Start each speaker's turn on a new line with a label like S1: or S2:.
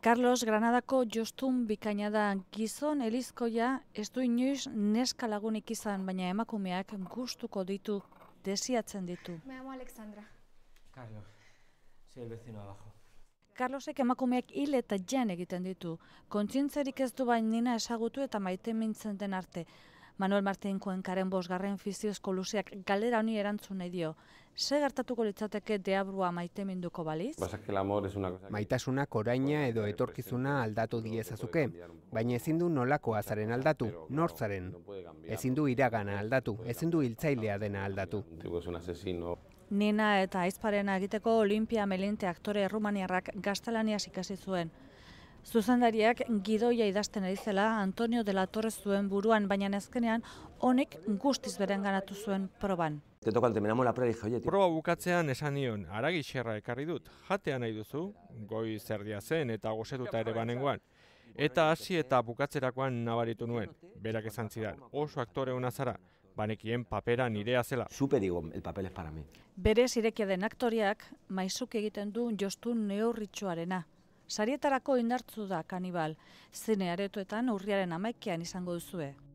S1: Carlos Granadako Jostun bikaina da gizon elizkoia ez du inoiz neska lagunik izan, baina emakumeak gustuko ditu, desiatzen ditu. Me amo Alexandra.
S2: Carlos, soy el vecino abajo.
S1: Carlosek emakumeak hil eta jan egiten ditu. Kontzintzerik ez du nina esagutu eta maite mintzen den arte. Manuel Martinkoen karen bosgarren fiziozko luzeak galera honi erantzun nahi dio. Se gertatuko litzateke deabrua maite minduko baliz?
S3: Maitasuna koraina edo etorkizuna aldatu diez azuke, baina ezin du nolako azaren aldatu, nortzaren. Ezin du iragana aldatu, ezin du hiltzailea ah, dena aldatu.
S1: Nina eta aizparen egiteko Olimpia Melinte aktore rumaniarrak gaztelaniaz ikasi zuen. Zuzendariak gidoia idazten erizela Antonio de la Torre zuen buruan, baina azkenean honek guztiz beren ganatu zuen proban
S2: toca kan terminamos la prueba, dije, oye... Proba bukatzean esan nion, aragi xerra ekarri dut, jatea nahi duzu, goi zerdia zen eta gozetuta ere banengoan. Eta hasi eta bukatzerakoan nabaritu nuen, berak esan zidan, oso aktore hona zara, banekien papera nirea zela. Super digo, el papel es para mí.
S1: Bere zirekia den aktoriak, maizuk egiten du jostun neurritxuarena. Sarietarako indartzu da kanibal, zine aretoetan urriaren amaikian izango duzue.